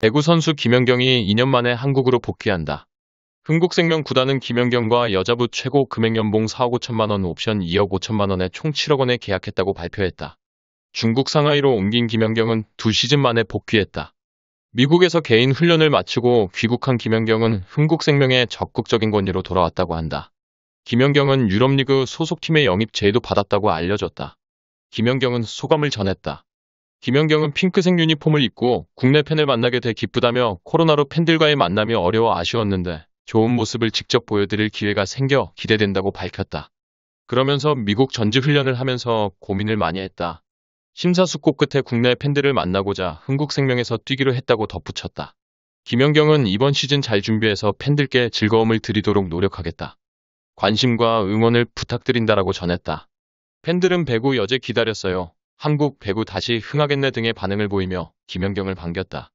배구 선수 김연경이 2년 만에 한국으로 복귀한다. 흥국생명 구단은 김연경과 여자부 최고 금액연봉 4억 5천만 원 옵션 2억 5천만 원에 총 7억 원에 계약했다고 발표했다. 중국 상하이로 옮긴 김연경은 두 시즌 만에 복귀했다. 미국에서 개인 훈련을 마치고 귀국한 김연경은 흥국생명의 적극적인 권유로 돌아왔다고 한다. 김연경은 유럽리그 소속팀의 영입 제의도 받았다고 알려졌다. 김연경은 소감을 전했다. 김연경은 핑크색 유니폼을 입고 국내 팬을 만나게 돼 기쁘다며 코로나로 팬들과의 만남이 어려워 아쉬웠는데 좋은 모습을 직접 보여드릴 기회가 생겨 기대된다고 밝혔다. 그러면서 미국 전지훈련을 하면서 고민을 많이 했다. 심사숙고 끝에 국내 팬들을 만나고자 흥국생명에서 뛰기로 했다고 덧붙였다. 김연경은 이번 시즌 잘 준비해서 팬들께 즐거움을 드리도록 노력하겠다. 관심과 응원을 부탁드린다라고 전했다. 팬들은 배구 여제 기다렸어요. 한국 배구 다시 흥하겠네 등의 반응을 보이며 김연경을 반겼다.